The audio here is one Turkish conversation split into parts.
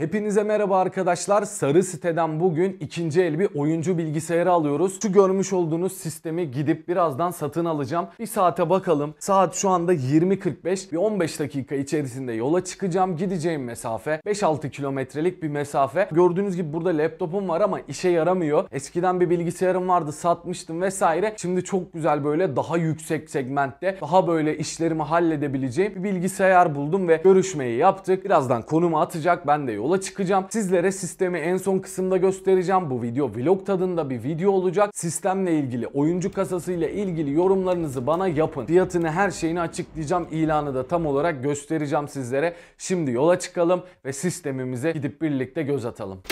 Hepinize merhaba arkadaşlar. Sarı siteden bugün ikinci el bir oyuncu bilgisayarı alıyoruz. Şu görmüş olduğunuz sistemi gidip birazdan satın alacağım. Bir saate bakalım. Saat şu anda 20.45 ve 15 dakika içerisinde yola çıkacağım. Gideceğim mesafe 5-6 kilometrelik bir mesafe. Gördüğünüz gibi burada laptopum var ama işe yaramıyor. Eskiden bir bilgisayarım vardı satmıştım vesaire. Şimdi çok güzel böyle daha yüksek segmentte daha böyle işlerimi halledebileceğim bir bilgisayar buldum ve görüşmeyi yaptık. Birazdan konumu atacak ben de yol yola çıkacağım. Sizlere sistemi en son kısımda göstereceğim. Bu video vlog tadında bir video olacak. Sistemle ilgili, oyuncu kasasıyla ilgili yorumlarınızı bana yapın. Fiyatını, her şeyini açıklayacağım. İlanı da tam olarak göstereceğim sizlere. Şimdi yola çıkalım ve sistemimize gidip birlikte göz atalım.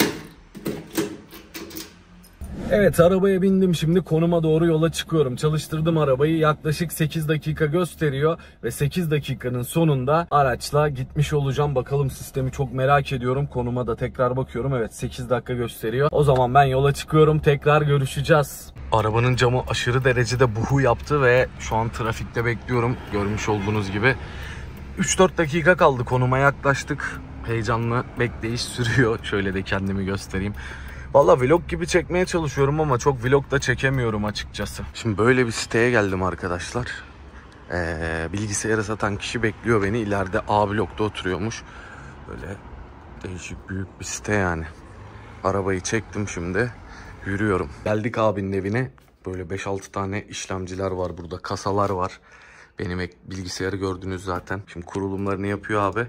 Evet arabaya bindim şimdi konuma doğru yola çıkıyorum. Çalıştırdım arabayı yaklaşık 8 dakika gösteriyor ve 8 dakikanın sonunda araçla gitmiş olacağım. Bakalım sistemi çok merak ediyorum. Konuma da tekrar bakıyorum. Evet 8 dakika gösteriyor. O zaman ben yola çıkıyorum. Tekrar görüşeceğiz. Arabanın camı aşırı derecede buhu yaptı ve şu an trafikte bekliyorum. Görmüş olduğunuz gibi. 3-4 dakika kaldı konuma yaklaştık. Heyecanlı bekleyiş sürüyor. Şöyle de kendimi göstereyim. Valla vlog gibi çekmeye çalışıyorum ama çok vlog da çekemiyorum açıkçası. Şimdi böyle bir siteye geldim arkadaşlar. Ee, bilgisayarı satan kişi bekliyor beni. İleride A blokta oturuyormuş. Böyle değişik büyük bir site yani. Arabayı çektim şimdi. Yürüyorum. Geldik abinin evine. Böyle 5-6 tane işlemciler var burada. Kasalar var. Benim bilgisayarı gördünüz zaten. Şimdi kurulumlarını yapıyor abi.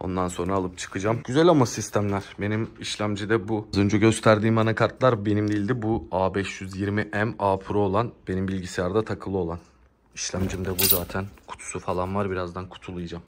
Ondan sonra alıp çıkacağım. Güzel ama sistemler. Benim işlemcide bu. Az önce gösterdiğim anakartlar benim değildi. Bu A520M A Pro olan benim bilgisayarda takılı olan. İşlemcimde bu zaten. Kutusu falan var. Birazdan kutulayacağım.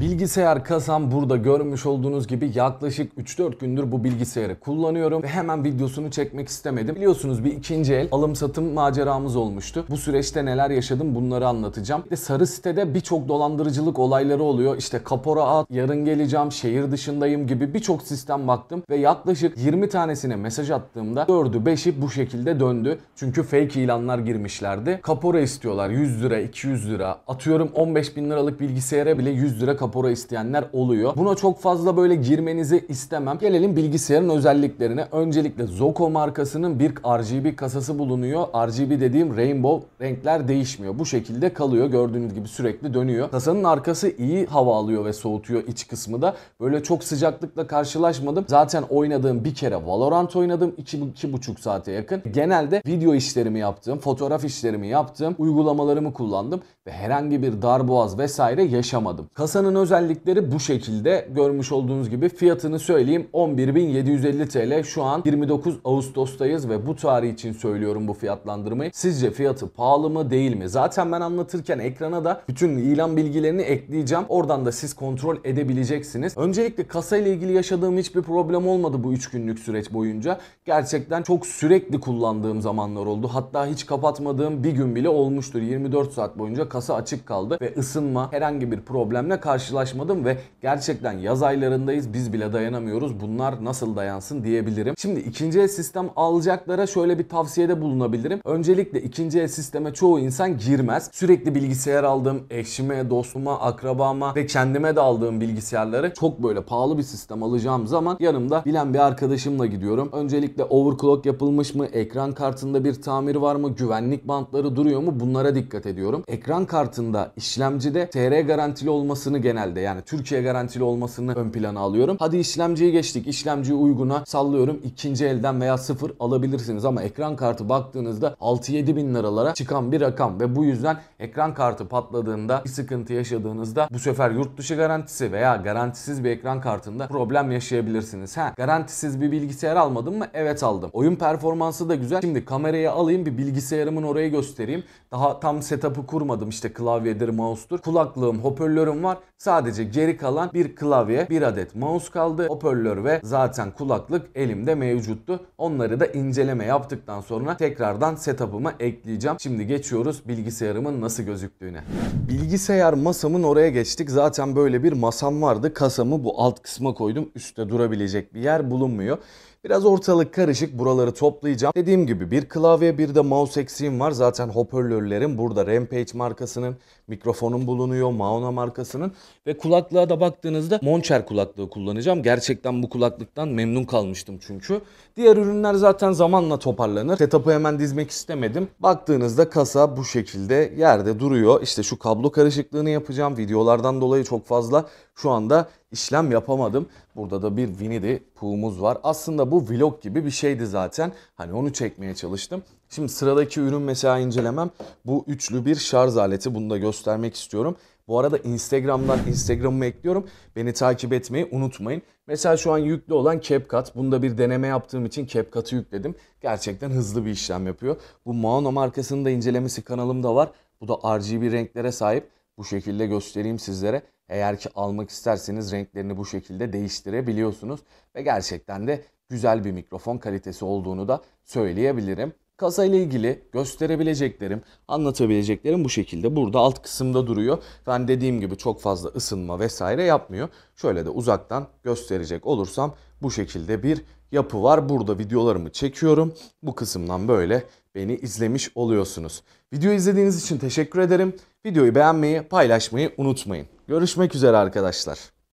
Bilgisayar kasam burada görmüş olduğunuz gibi yaklaşık 3-4 gündür bu bilgisayarı kullanıyorum ve hemen videosunu çekmek istemedim. Biliyorsunuz bir ikinci el alım satım maceramız olmuştu. Bu süreçte neler yaşadım bunları anlatacağım. Bir de sarı sitede birçok dolandırıcılık olayları oluyor. İşte kapora at, yarın geleceğim, şehir dışındayım gibi birçok sistem baktım ve yaklaşık 20 tanesine mesaj attığımda 4'ü 5'i bu şekilde döndü. Çünkü fake ilanlar girmişlerdi. Kapora istiyorlar 100 lira, 200 lira. Atıyorum 15 bin liralık bilgisayara bile 100 lira kapora kapora isteyenler oluyor. Buna çok fazla böyle girmenizi istemem. Gelelim bilgisayarın özelliklerine. Öncelikle Zoco markasının bir RGB kasası bulunuyor. RGB dediğim rainbow renkler değişmiyor. Bu şekilde kalıyor. Gördüğünüz gibi sürekli dönüyor. Kasanın arkası iyi hava alıyor ve soğutuyor iç kısmı da. Böyle çok sıcaklıkla karşılaşmadım. Zaten oynadığım bir kere Valorant oynadım. 2-2,5 saate yakın. Genelde video işlerimi yaptım, fotoğraf işlerimi yaptım, uygulamalarımı kullandım ve herhangi bir darboğaz vesaire yaşamadım. Kasanın özellikleri bu şekilde görmüş olduğunuz gibi fiyatını söyleyeyim 11.750 TL şu an 29 Ağustos'tayız ve bu tarih için söylüyorum bu fiyatlandırmayı. Sizce fiyatı pahalı mı değil mi? Zaten ben anlatırken ekrana da bütün ilan bilgilerini ekleyeceğim. Oradan da siz kontrol edebileceksiniz. Öncelikle kasa ile ilgili yaşadığım hiçbir problem olmadı bu 3 günlük süreç boyunca. Gerçekten çok sürekli kullandığım zamanlar oldu. Hatta hiç kapatmadığım bir gün bile olmuştur. 24 saat boyunca kasa açık kaldı ve ısınma herhangi bir problemle karşı karşılaşmadım ve gerçekten yaz aylarındayız biz bile dayanamıyoruz. Bunlar nasıl dayansın diyebilirim. Şimdi ikinci el sistem alacaklara şöyle bir tavsiyede bulunabilirim. Öncelikle ikinci el sisteme çoğu insan girmez. Sürekli bilgisayar aldığım eşime, dostuma, akrabama ve kendime de aldığım bilgisayarları çok böyle pahalı bir sistem alacağım zaman yanımda bilen bir arkadaşımla gidiyorum. Öncelikle overclock yapılmış mı? Ekran kartında bir tamir var mı? Güvenlik bantları duruyor mu? Bunlara dikkat ediyorum. Ekran kartında işlemcide TR garantili olmasını genel genelde yani Türkiye garantili olmasını ön plana alıyorum. Hadi işlemciyi geçtik. İşlemciyi uyguna sallıyorum. ikinci elden veya sıfır alabilirsiniz ama ekran kartı baktığınızda 6-7 bin liralara çıkan bir rakam ve bu yüzden ekran kartı patladığında bir sıkıntı yaşadığınızda bu sefer yurt dışı garantisi veya garantisiz bir ekran kartında problem yaşayabilirsiniz. Ha, garantisiz bir bilgisayar almadım mı? Evet aldım. Oyun performansı da güzel. Şimdi kamerayı alayım bir bilgisayarımın orayı göstereyim. Daha tam setup'ı kurmadım işte klavyedir, mouse'dur. Kulaklığım, hoparlörüm var. Sadece Sadece geri kalan bir klavye, bir adet mouse kaldı. Hoparlör ve zaten kulaklık elimde mevcuttu. Onları da inceleme yaptıktan sonra tekrardan setup'ıma ekleyeceğim. Şimdi geçiyoruz bilgisayarımın nasıl gözüktüğüne. Bilgisayar masamın oraya geçtik. Zaten böyle bir masam vardı. Kasamı bu alt kısma koydum. Üste durabilecek bir yer bulunmuyor. Biraz ortalık karışık buraları toplayacağım. Dediğim gibi bir klavye bir de mouse eksiğim var. Zaten hoparlörlerim burada Rampage markasının, mikrofonun bulunuyor Mauna markasının ve kulaklığa da baktığınızda Moncher kulaklığı kullanacağım. Gerçekten bu kulaklıktan memnun kalmıştım çünkü. Diğer ürünler zaten zamanla toparlanır. Setup'ı hemen dizmek istemedim. Baktığınızda kasa bu şekilde yerde duruyor. İşte şu kablo karışıklığını yapacağım. Videolardan dolayı çok fazla şu anda işlem yapamadım. Burada da bir Vinidi puğumuz var. Aslında bu vlog gibi bir şeydi zaten. Hani onu çekmeye çalıştım. Şimdi sıradaki ürün mesela incelemem. Bu üçlü bir şarj aleti. Bunu da göstermek istiyorum. Bu arada Instagram'dan Instagram'ı ekliyorum. Beni takip etmeyi unutmayın. Mesela şu an yüklü olan CapCut. Bunda bir deneme yaptığım için CapCut'ı yükledim. Gerçekten hızlı bir işlem yapıyor. Bu Maono markasının da incelemesi kanalımda var. Bu da RGB renklere sahip. Bu şekilde göstereyim sizlere. Eğer ki almak isterseniz renklerini bu şekilde değiştirebiliyorsunuz ve gerçekten de güzel bir mikrofon kalitesi olduğunu da söyleyebilirim. Kasa ile ilgili gösterebileceklerim, anlatabileceklerim bu şekilde. Burada alt kısımda duruyor. Ben dediğim gibi çok fazla ısınma vesaire yapmıyor. Şöyle de uzaktan gösterecek olursam bu şekilde bir yapı var. Burada videolarımı çekiyorum. Bu kısımdan böyle beni izlemiş oluyorsunuz. Video izlediğiniz için teşekkür ederim. Videoyu beğenmeyi, paylaşmayı unutmayın. Görüşmek üzere arkadaşlar.